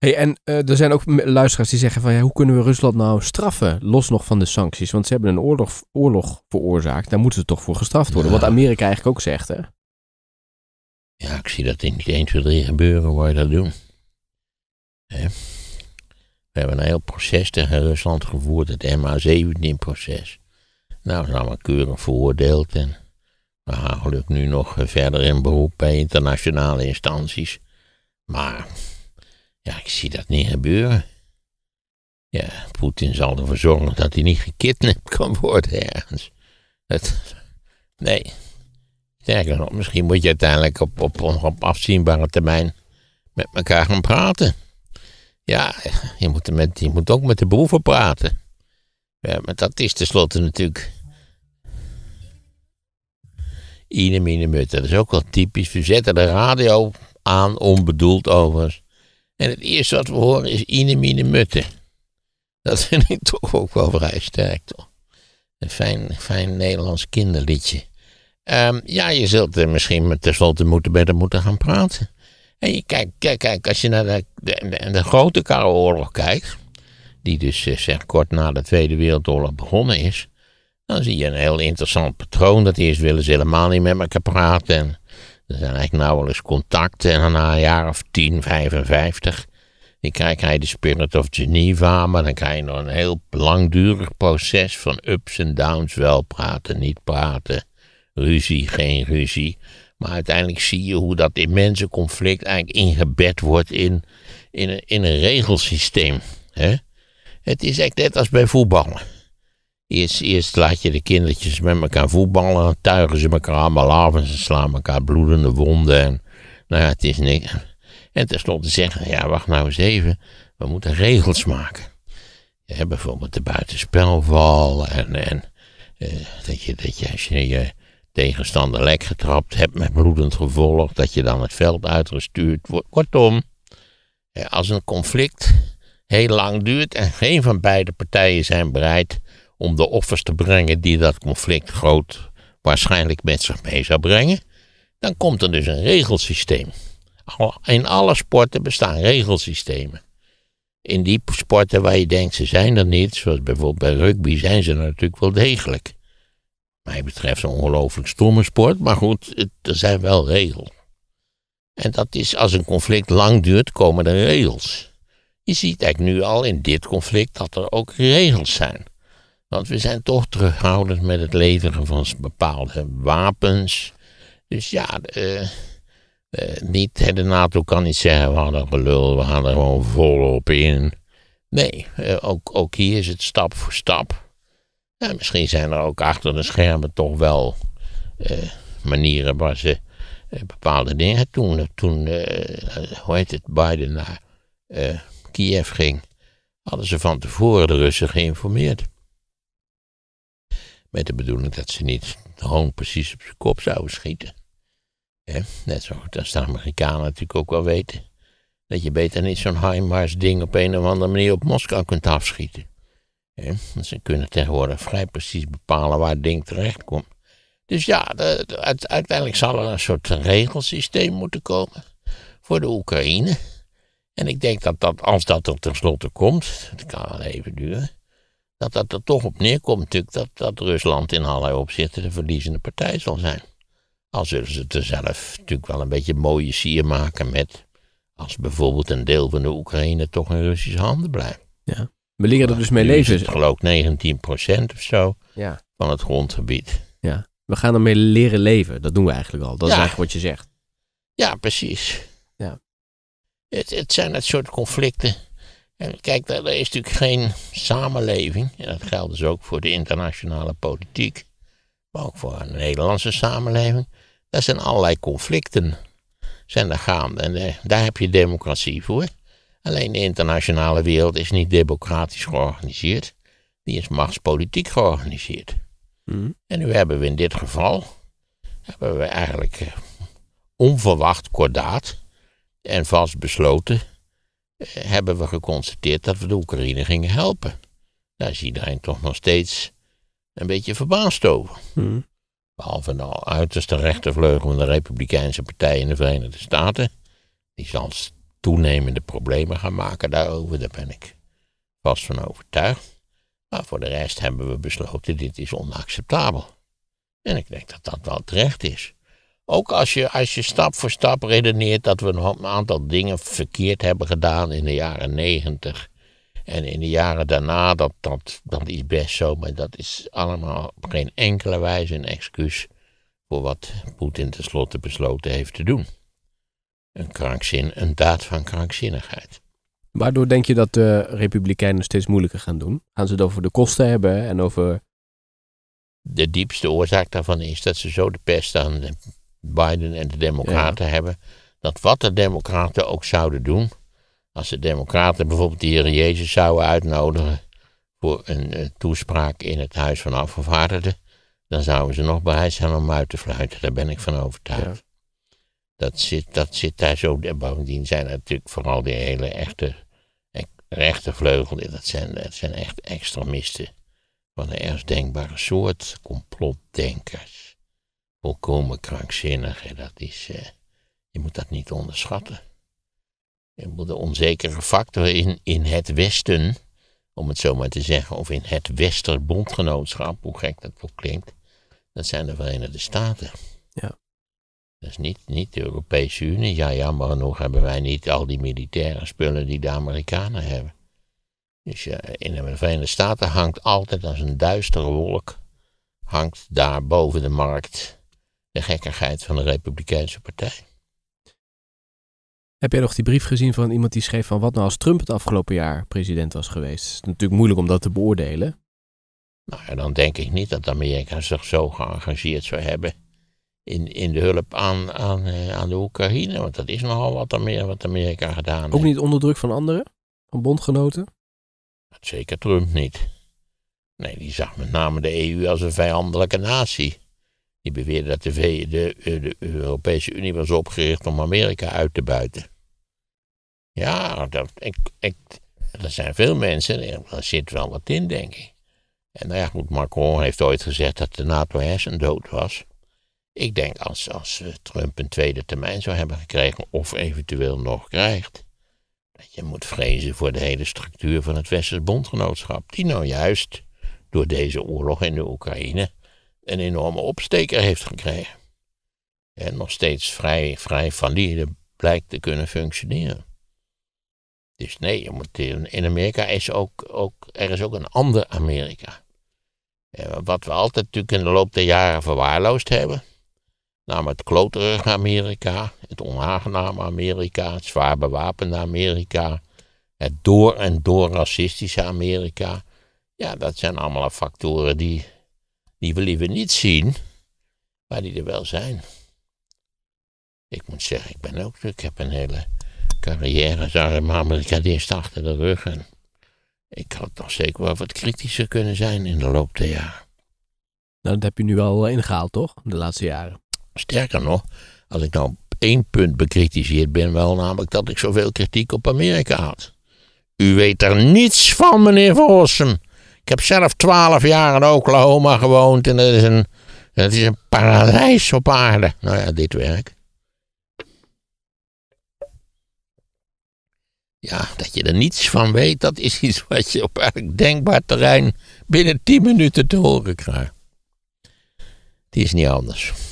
Hey, en eh, er zijn ook luisteraars die zeggen van ja, hoe kunnen we Rusland nou straffen, los nog van de sancties? Want ze hebben een oorlog, oorlog veroorzaakt, daar moeten ze toch voor gestraft worden. wat Amerika eigenlijk ook zegt, hè? Ja, ik zie dat in niet eens twee drie gebeuren, waar je dat doen. We hebben een heel proces tegen Rusland gevoerd, het MH17-proces. Nou, ze allemaal keurig veroordeeld en we gaan gelukkig nu nog eh, verder in beroep bij internationale instanties. Maar ja, ik zie dat niet gebeuren. Ja, Poetin zal ervoor zorgen dat hij niet gekidnapt kan worden ergens. nee. misschien moet je uiteindelijk op, op, op afzienbare termijn met elkaar gaan praten. Ja, je moet, met, je moet ook met de boeven praten. Ja, maar dat is tenslotte natuurlijk. Ine mine mut. Dat is ook wel typisch. We zetten de radio aan, onbedoeld overigens. En het eerste wat we horen is Inemine Mutte. Dat vind ik toch ook wel vrij sterk, toch? Een fijn, fijn Nederlands kinderliedje. Ehm, ja, je zult er misschien tenslotte moeten, de moeten gaan praten. En je kijkt, kijk, kijk, als je naar de, de, de grote Karreoorlog kijkt, die dus eh, zeg kort na de Tweede Wereldoorlog begonnen is, dan zie je een heel interessant patroon. Dat eerst willen ze helemaal niet met elkaar praten. En er zijn eigenlijk nauwelijks contacten. En na een jaar of 10, 55, dan krijg hij de Spirit of Geneva. Maar dan krijg je nog een heel langdurig proces van ups en downs. Wel praten, niet praten. Ruzie, geen ruzie. Maar uiteindelijk zie je hoe dat immense conflict eigenlijk ingebed wordt in, in, een, in een regelsysteem. Het is echt net als bij voetballen. Eerst, eerst laat je de kindertjes met elkaar voetballen, tuigen ze elkaar allemaal af ze slaan elkaar bloedende wonden. En, nou ja, het is niks. En tenslotte zeggen, ja, wacht nou eens even, we moeten regels maken. bijvoorbeeld de buitenspelval en, en eh, dat, je, dat je als je je tegenstander lek getrapt hebt met bloedend gevolg, dat je dan het veld uitgestuurd wordt. Kortom, als een conflict heel lang duurt en geen van beide partijen zijn bereid om de offers te brengen die dat conflict groot waarschijnlijk met zich mee zou brengen, dan komt er dus een regelsysteem. In alle sporten bestaan regelsystemen. In die sporten waar je denkt ze zijn er niet, zoals bijvoorbeeld bij rugby, zijn ze er natuurlijk wel degelijk. Mij betreft een ongelooflijk stomme sport, maar goed, er zijn wel regels. En dat is als een conflict lang duurt, komen er regels. Je ziet eigenlijk nu al in dit conflict dat er ook regels zijn. Want we zijn toch terughoudend met het leveren van bepaalde wapens. Dus ja, uh, uh, niet, de NATO kan niet zeggen, we hadden gelul, we gaan er gewoon volop in. Nee, eh, ook, hier is het stap voor stap. misschien zijn er ook achter de schermen toch wel manieren waar ze bepaalde dingen toen, toen hoe heet het, Biden naar Kiev ging, hadden ze van tevoren de Russen geïnformeerd. Met de bedoeling dat ze niet gewoon precies op zijn kop zouden schieten. Net zo goed als de Amerikanen natuurlijk ook wel weten. Dat je beter niet zo'n HIMARS ding op een of andere manier op Moskou kunt afschieten. Want Ze kunnen tegenwoordig vrij precies bepalen waar het ding terecht komt. Dus ja, uiteindelijk zal er een soort regelsysteem moeten komen voor de Oekraïne. En ik denk dat, dat als dat er tenslotte komt, het kan wel even duren, dat dat er toch op neerkomt natuurlijk dat, dat Rusland in allerlei opzichten de verliezende partij zal zijn. Al zullen ze het er zelf natuurlijk wel een beetje mooie sier maken met, als bijvoorbeeld een deel van de Oekraïne toch in Russische handen blijft. Ja. We liggen er dus mee leven. Het geloof 19% of zo ja. van het grondgebied. Ja. We gaan ermee leren leven. Dat doen we eigenlijk al. Dat is eigenlijk wat je zegt. Ja, precies. Ja. Het, het zijn het soort conflicten en kijk, er is natuurlijk geen samenleving, en dat geldt dus ook voor de internationale politiek, maar ook voor een Nederlandse samenleving. Daar zijn allerlei conflicten zijn er gaande en daar heb je democratie voor. Alleen de internationale wereld is niet democratisch georganiseerd, die is machtspolitiek georganiseerd. Mhm. En nu hebben we in dit geval, hebben we eigenlijk eh, onverwacht kordaat en vast besloten hebben we geconstateerd dat we de Oekraïne gingen helpen. Daar is iedereen toch nog steeds een beetje verbaasd over. Hmm. Behalve de nou uiterste rechtervleugel van de Republikeinse Partij in de Verenigde Staten. Die zal toenemende problemen gaan maken daarover, daar ben ik vast van overtuigd. Maar voor de rest hebben we besloten, dit is onacceptabel. En ik denk dat dat wel terecht is. Ook als je, als je stap voor stap redeneert dat we een aantal dingen verkeerd hebben gedaan in de jaren negentig. En in de jaren daarna, dat, dat, dat is best zo, maar dat is allemaal op geen enkele wijze een excuus voor wat Poetin tenslotte besloten heeft te doen. Een, krankzin, een daad van krankzinnigheid. Waardoor denk je dat de Republikeinen steeds moeilijker gaan doen? Gaan ze het over de kosten hebben en over. De diepste oorzaak daarvan is dat ze zo de pest aan Biden en de Democraten hebben. Dat wat de Democraten ook zouden doen. Als de Democraten bijvoorbeeld de Heer Jezus zouden uitnodigen. voor een, toespraak in het Huis van Afgevaardigden. dan zouden ze nog bereid zijn om uit te fluiten. Daar ben ik van overtuigd. Dat, zit, dat zit daar zo. Bovendien zijn er natuurlijk vooral die hele echte. rechtervleugel. dat zijn, dat zijn echt extremisten. van de ergst denkbare soort. complotdenkers volkomen krankzinnig. Dat is, eh, je moet dat niet onderschatten. De onzekere factor in, in het Westen, om het zo maar te zeggen, of in het Westerbondgenootschap, hoe gek dat ook klinkt, dat zijn de Verenigde Staten. Ja. Dat is niet, niet de Europese Unie. Ja, jammer genoeg hebben wij niet al die militaire spullen die de Amerikanen hebben. Dus ja, in de Verenigde Staten hangt altijd als een duistere wolk, hangt daar boven de markt de gekkigheid van de Republikeinse Partij. Heb jij nog die brief gezien van iemand die schreef van wat nou als Trump het afgelopen jaar president was geweest? Het is natuurlijk moeilijk om dat te beoordelen. Nou ja, dan denk ik niet dat Amerika zich zo geëngageerd zou hebben in, in de hulp aan, aan, eh, aan de Oekraïne. Want dat is nogal wat, Amerika, wat Amerika gedaan heeft. Ook niet onder druk van anderen? Van bondgenoten? Zeker Trump niet. Nee, die zag met name de EU als een vijandelijke natie. Die beweerde dat de, eh, de, Europese Unie was opgericht om Amerika uit te buiten. Ja, dat, ik, er zijn veel mensen, daar zit wel wat in, denk ik. En nou ja, goed, Macron heeft ooit gezegd dat de NATO dood was. Ik denk als, als eh, Trump een tweede termijn zou hebben gekregen, of eventueel nog krijgt, dat je moet vrezen voor de hele structuur van het Westers Bondgenootschap, die nou juist door deze oorlog in de Oekraïne een enorme opsteker heeft gekregen. En nog steeds vrij, vrij valide blijkt te kunnen functioneren. Dus nee, je moet in Amerika is ook, ook, er is ook een ander Amerika. Eh, wat we altijd natuurlijk in de loop der jaren verwaarloosd hebben. Namelijk het kloterige Amerika, het onaangename Amerika, het zwaar bewapende Amerika, het door en door racistische Amerika. Ja, dat zijn allemaal factoren die, die willen we niet zien, maar die er wel zijn. Ik moet zeggen, ik ben ook, ik heb een hele carrière als had eerst achter de rug. En ik had toch zeker wel wat kritischer kunnen zijn in de loop der jaren. Nou, dat heb je nu al ingehaald, toch? De laatste jaren. Sterker nog, als ik nou één punt bekritiseerd ben, wel namelijk dat ik zoveel kritiek op Amerika had. U weet er niets van, meneer Verhossen. Ik heb zelf twaalf jaar in Oklahoma gewoond en dat is een, dat is een paradijs op aarde. Nou ja, dit werk. Ja, dat je er niets van weet, dat is iets wat je op elk denkbaar terrein binnen 10 minuten te horen krijgt. Het is niet anders.